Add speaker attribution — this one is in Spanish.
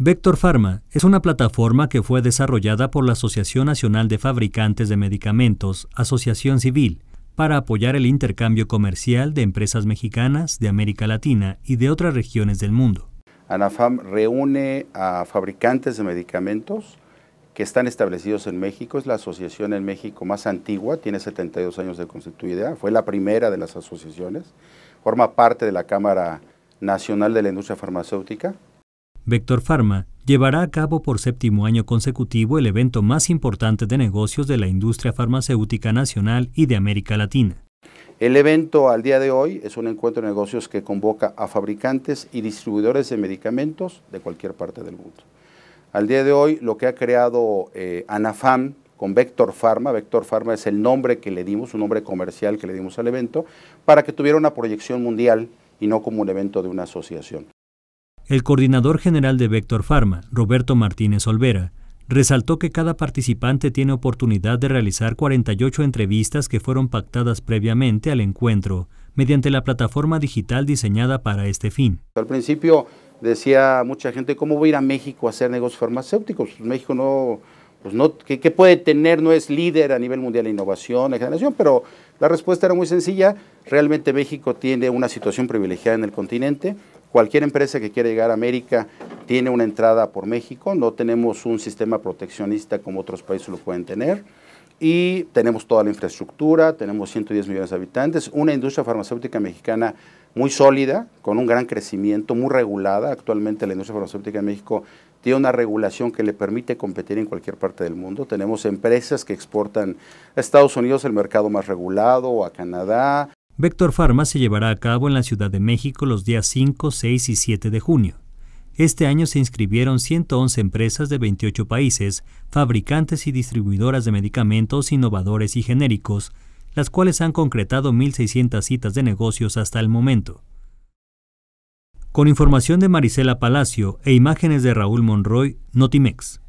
Speaker 1: Vector Pharma es una plataforma que fue desarrollada por la Asociación Nacional de Fabricantes de Medicamentos, Asociación Civil, para apoyar el intercambio comercial de empresas mexicanas de América Latina y de otras regiones del mundo.
Speaker 2: ANAFAM reúne a fabricantes de medicamentos que están establecidos en México. Es la asociación en México más antigua, tiene 72 años de constituida, fue la primera de las asociaciones, forma parte de la Cámara Nacional de la Industria Farmacéutica
Speaker 1: Vector Pharma llevará a cabo por séptimo año consecutivo el evento más importante de negocios de la industria farmacéutica nacional y de América Latina.
Speaker 2: El evento al día de hoy es un encuentro de negocios que convoca a fabricantes y distribuidores de medicamentos de cualquier parte del mundo. Al día de hoy lo que ha creado eh, Anafam con Vector Pharma, Vector Pharma es el nombre que le dimos, un nombre comercial que le dimos al evento, para que tuviera una proyección mundial y no como un evento de una asociación.
Speaker 1: El coordinador general de Vector Pharma, Roberto Martínez Olvera, resaltó que cada participante tiene oportunidad de realizar 48 entrevistas que fueron pactadas previamente al encuentro mediante la plataforma digital diseñada para este fin.
Speaker 2: Al principio decía mucha gente, ¿cómo voy a ir a México a hacer negocios farmacéuticos? Pues, México no, pues no, ¿qué, puede tener? No es líder a nivel mundial en innovación, de generación, pero la respuesta era muy sencilla. Realmente México tiene una situación privilegiada en el continente, Cualquier empresa que quiera llegar a América tiene una entrada por México, no tenemos un sistema proteccionista como otros países lo pueden tener y tenemos toda la infraestructura, tenemos 110 millones de habitantes, una industria farmacéutica mexicana muy sólida, con un gran crecimiento, muy regulada. Actualmente la industria farmacéutica en México tiene una regulación que le permite competir en cualquier parte del mundo. Tenemos empresas que exportan a Estados Unidos el mercado más regulado, a Canadá,
Speaker 1: Vector Pharma se llevará a cabo en la Ciudad de México los días 5, 6 y 7 de junio. Este año se inscribieron 111 empresas de 28 países, fabricantes y distribuidoras de medicamentos innovadores y genéricos, las cuales han concretado 1.600 citas de negocios hasta el momento. Con información de Marisela Palacio e imágenes de Raúl Monroy, Notimex.